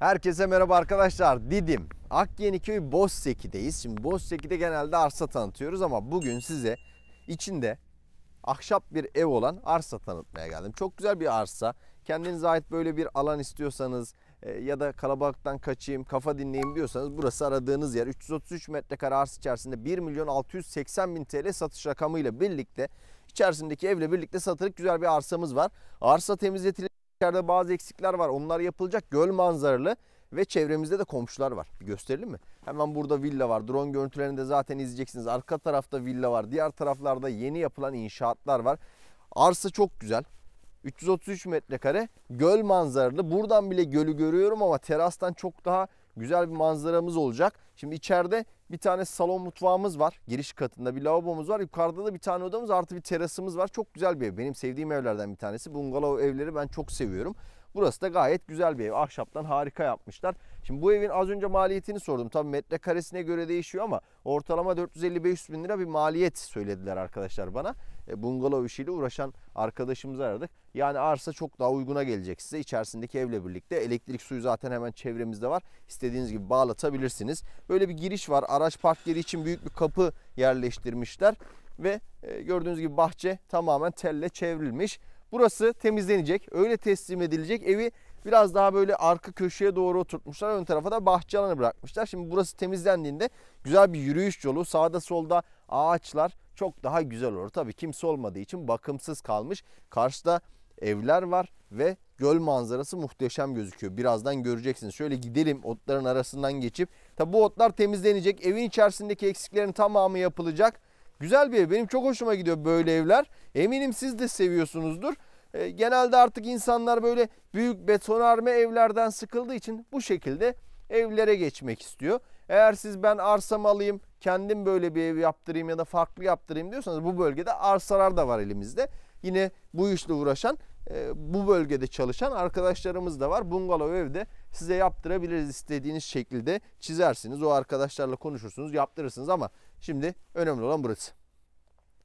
Herkese merhaba arkadaşlar. Didim, Akyeniköy Bozseki'deyiz. Şimdi Bozseki'de genelde arsa tanıtıyoruz ama bugün size içinde ahşap bir ev olan arsa tanıtmaya geldim. Çok güzel bir arsa. Kendinize ait böyle bir alan istiyorsanız e, ya da kalabalıktan kaçayım, kafa dinleyeyim diyorsanız burası aradığınız yer. 333 metrekare arsa içerisinde 1 milyon 680 bin TL satış rakamıyla birlikte içerisindeki evle birlikte satılık güzel bir arsamız var. Arsa temizletilecek İçeride bazı eksikler var. Onlar yapılacak. Göl manzaralı ve çevremizde de komşular var. Bir gösterelim mi? Hemen burada villa var. Drone görüntülerini de zaten izleyeceksiniz. Arka tarafta villa var. Diğer taraflarda yeni yapılan inşaatlar var. Arsa çok güzel. 333 metrekare göl manzaralı. Buradan bile gölü görüyorum ama terastan çok daha güzel bir manzaramız olacak. Şimdi içeride bir tane salon mutfağımız var. Giriş katında bir lavabomuz var. Yukarıda da bir tane odamız artı bir terasımız var. Çok güzel bir ev. Benim sevdiğim evlerden bir tanesi. Bungalov evleri ben çok seviyorum. Burası da gayet güzel bir ev. Ahşaptan harika yapmışlar. Şimdi bu evin az önce maliyetini sordum. Tabii metrekaresine göre değişiyor ama ortalama 450-500 bin lira bir maliyet söylediler arkadaşlar bana. E, bungalov işiyle uğraşan arkadaşımızı aradık. Yani arsa çok daha uyguna gelecek size. İçerisindeki evle birlikte elektrik suyu zaten hemen çevremizde var. İstediğiniz gibi bağlatabilirsiniz. Böyle bir giriş var. Araç park yeri için büyük bir kapı yerleştirmişler. Ve e, gördüğünüz gibi bahçe tamamen telle çevrilmiş. Burası temizlenecek. Öyle teslim edilecek. Evi biraz daha böyle arka köşeye doğru oturtmuşlar. Ön tarafa da bahçe alanı bırakmışlar. Şimdi burası temizlendiğinde güzel bir yürüyüş yolu. Sağda solda ağaçlar çok daha güzel olur. Tabii kimse olmadığı için bakımsız kalmış. Karşıda evler var ve göl manzarası muhteşem gözüküyor. Birazdan göreceksiniz. Şöyle gidelim otların arasından geçip. Tabi bu otlar temizlenecek. Evin içerisindeki eksiklerin tamamı yapılacak. Güzel bir ev. Benim çok hoşuma gidiyor böyle evler. Eminim siz de seviyorsunuzdur. E, genelde artık insanlar böyle büyük betonarme evlerden sıkıldığı için bu şekilde evlere geçmek istiyor. Eğer siz ben arsam alayım, kendim böyle bir ev yaptırayım ya da farklı yaptırayım diyorsanız bu bölgede arsalar da var elimizde. Yine bu işle uğraşan ee, bu bölgede çalışan arkadaşlarımız da var. Bungalov evde size yaptırabiliriz istediğiniz şekilde çizersiniz. O arkadaşlarla konuşursunuz, yaptırırsınız ama şimdi önemli olan burası.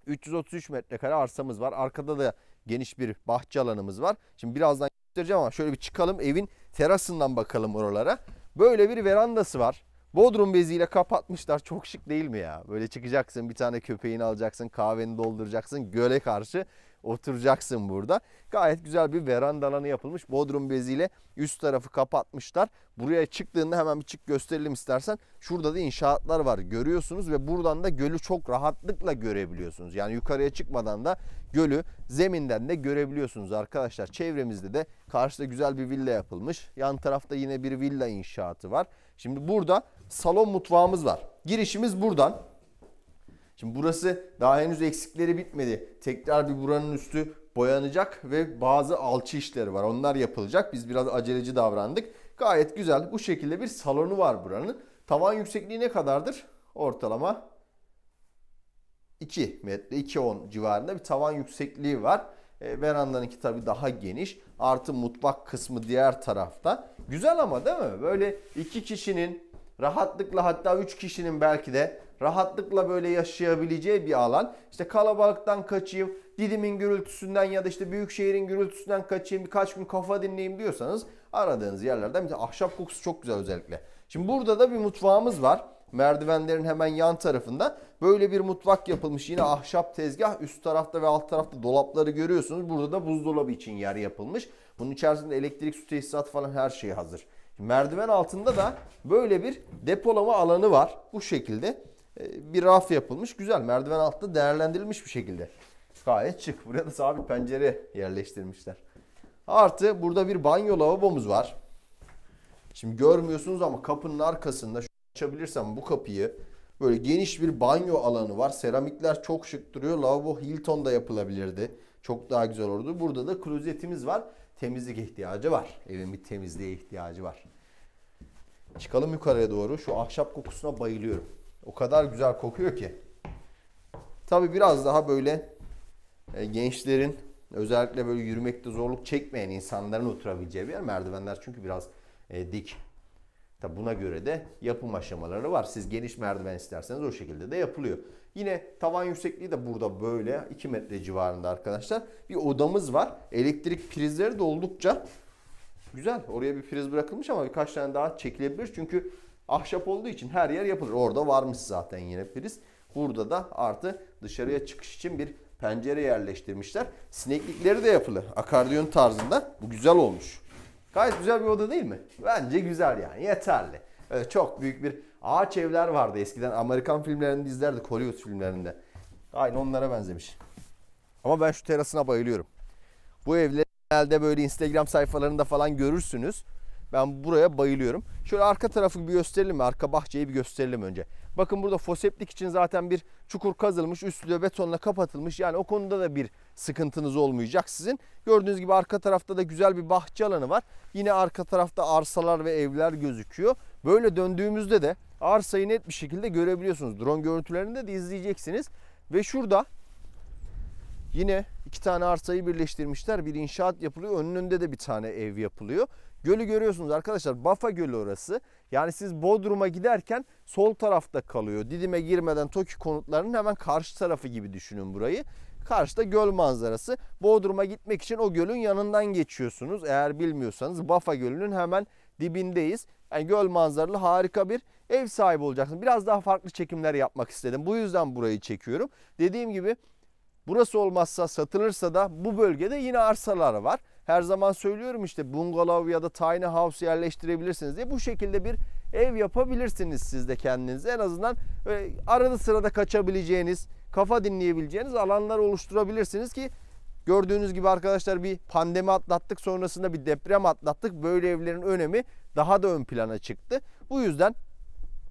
333 metrekare arsamız var. Arkada da geniş bir bahçe alanımız var. Şimdi birazdan göstereceğim ama şöyle bir çıkalım evin terasından bakalım oralara. Böyle bir verandası var. Bodrum beziyle kapatmışlar. Çok şık değil mi ya? Böyle çıkacaksın bir tane köpeğini alacaksın. Kahveni dolduracaksın. Göle karşı oturacaksın burada. Gayet güzel bir veranda alanı yapılmış. Bodrum beziyle üst tarafı kapatmışlar. Buraya çıktığında hemen bir çık gösterelim istersen. Şurada da inşaatlar var görüyorsunuz ve buradan da gölü çok rahatlıkla görebiliyorsunuz. Yani yukarıya çıkmadan da gölü zeminden de görebiliyorsunuz arkadaşlar. Çevremizde de karşıda güzel bir villa yapılmış. Yan tarafta yine bir villa inşaatı var. Şimdi burada salon mutfağımız var. Girişimiz buradan. Şimdi burası daha henüz eksikleri bitmedi. Tekrar bir buranın üstü boyanacak ve bazı alçı işleri var. Onlar yapılacak. Biz biraz aceleci davrandık. Gayet güzel. Bu şekilde bir salonu var buranın. Tavan yüksekliği ne kadardır? Ortalama 2 metre, 2.10 civarında bir tavan yüksekliği var. E, verandanınki tabi daha geniş. Artı mutfak kısmı diğer tarafta. Güzel ama değil mi? Böyle iki kişinin rahatlıkla hatta üç kişinin belki de rahatlıkla böyle yaşayabileceği bir alan. İşte kalabalıktan kaçayım, Didim'in gürültüsünden ya da işte büyük şehrin gürültüsünden kaçayım, birkaç gün kafa dinleyeyim diyorsanız aradığınız yerlerden bir ahşap kokusu çok güzel özellikle. Şimdi burada da bir mutfağımız var. Merdivenlerin hemen yan tarafında böyle bir mutfak yapılmış. Yine ahşap tezgah üst tarafta ve alt tarafta dolapları görüyorsunuz. Burada da buzdolabı için yer yapılmış. Bunun içerisinde elektrik, su tesisat falan her şey hazır. Merdiven altında da böyle bir depolama alanı var. Bu şekilde e, bir raf yapılmış. Güzel merdiven altta değerlendirilmiş bir şekilde. Gayet çık Buraya da sabit pencere yerleştirmişler. Artı burada bir banyo lavabomuz var. Şimdi görmüyorsunuz ama kapının arkasında açabilirsem bu kapıyı böyle geniş bir banyo alanı var. Seramikler çok şık duruyor. Lavabo Hilton'da yapılabilirdi. Çok daha güzel olurdu. Burada da klozetimiz var. Temizlik ihtiyacı var. Evin bir temizliğe ihtiyacı var. Çıkalım yukarıya doğru. Şu ahşap kokusuna bayılıyorum. O kadar güzel kokuyor ki. Tabi biraz daha böyle e, gençlerin özellikle böyle yürümekte zorluk çekmeyen insanların oturabileceği bir yer. Merdivenler çünkü biraz e, dik Tabi buna göre de yapım aşamaları var. Siz geniş merdiven isterseniz o şekilde de yapılıyor. Yine tavan yüksekliği de burada böyle 2 metre civarında arkadaşlar. Bir odamız var. Elektrik prizleri de oldukça güzel. Oraya bir priz bırakılmış ama birkaç tane daha çekilebilir. Çünkü ahşap olduğu için her yer yapılır. Orada varmış zaten yine priz. Burada da artı dışarıya çıkış için bir pencere yerleştirmişler. Sineklikleri de yapılı. Akardiyon tarzında. Bu güzel olmuş. Gayet güzel bir oda değil mi? Bence güzel yani yeterli. Öyle çok büyük bir ağaç evler vardı eskiden Amerikan filmlerinde izlerdi Hollywood filmlerinde. Aynı onlara benzemiş. Ama ben şu terasına bayılıyorum. Bu evleri genelde böyle Instagram sayfalarında falan görürsünüz. Ben buraya bayılıyorum. Şöyle arka tarafı bir gösterelim mi? Arka bahçeyi bir gösterelim önce. Bakın burada foseptik için zaten bir çukur kazılmış, üstü de betonla kapatılmış. Yani o konuda da bir sıkıntınız olmayacak sizin. Gördüğünüz gibi arka tarafta da güzel bir bahçe alanı var. Yine arka tarafta arsalar ve evler gözüküyor. Böyle döndüğümüzde de arsayı net bir şekilde görebiliyorsunuz. Drone görüntülerinde de izleyeceksiniz. Ve şurada yine iki tane arsayı birleştirmişler. Bir inşaat yapılıyor. Önünde de bir tane ev yapılıyor. Gölü görüyorsunuz arkadaşlar. Bafa Gölü orası. Yani siz Bodrum'a giderken sol tarafta kalıyor. Didim'e girmeden Toki konutlarının hemen karşı tarafı gibi düşünün burayı. Karşıda göl manzarası. Bodrum'a gitmek için o gölün yanından geçiyorsunuz. Eğer bilmiyorsanız Bafa Gölü'nün hemen dibindeyiz. Yani göl manzaralı harika bir ev sahibi olacaksınız. Biraz daha farklı çekimler yapmak istedim. Bu yüzden burayı çekiyorum. Dediğim gibi burası olmazsa satılırsa da bu bölgede yine arsalar var. Her zaman söylüyorum işte bungalov ya da tiny house yerleştirebilirsiniz diye bu şekilde bir ev yapabilirsiniz siz de kendinize. En azından e, arada sırada kaçabileceğiniz, kafa dinleyebileceğiniz alanlar oluşturabilirsiniz ki Gördüğünüz gibi arkadaşlar bir pandemi atlattık sonrasında bir deprem atlattık. Böyle evlerin önemi daha da ön plana çıktı. Bu yüzden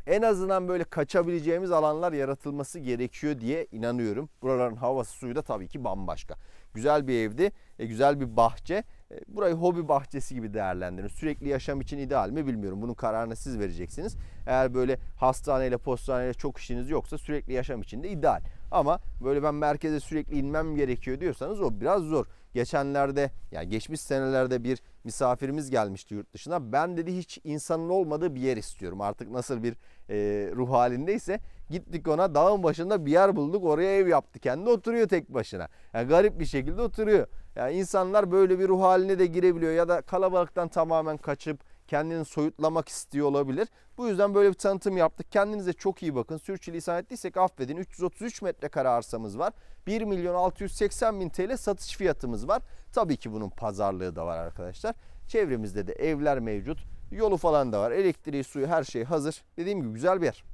en azından böyle kaçabileceğimiz alanlar yaratılması gerekiyor diye inanıyorum. Buraların havası suyu da tabii ki bambaşka. Güzel bir evdi, e, güzel bir bahçe. E, burayı hobi bahçesi gibi değerlendirin. Sürekli yaşam için ideal mi bilmiyorum. Bunun kararını siz vereceksiniz. Eğer böyle hastaneyle postaneyle çok işiniz yoksa sürekli yaşam için de ideal. Ama böyle ben merkeze sürekli inmem gerekiyor diyorsanız o biraz zor geçenlerde yani geçmiş senelerde bir misafirimiz gelmişti yurt dışına. Ben dedi hiç insanın olmadığı bir yer istiyorum. Artık nasıl bir e, ruh halindeyse gittik ona dağın başında bir yer bulduk. Oraya ev yaptı. Kendi oturuyor tek başına. Yani garip bir şekilde oturuyor. Yani insanlar böyle bir ruh haline de girebiliyor ya da kalabalıktan tamamen kaçıp kendini soyutlamak istiyor olabilir. Bu yüzden böyle bir tanıtım yaptık. Kendinize çok iyi bakın. Sürçülisan ettiysek affedin. 333 metrekare arsamız var. 1 milyon 680 bin TL satış fiyatımız var. Tabii ki bunun pazarlığı da var arkadaşlar. Çevremizde de evler mevcut. Yolu falan da var. Elektriği, suyu her şey hazır. Dediğim gibi güzel bir yer.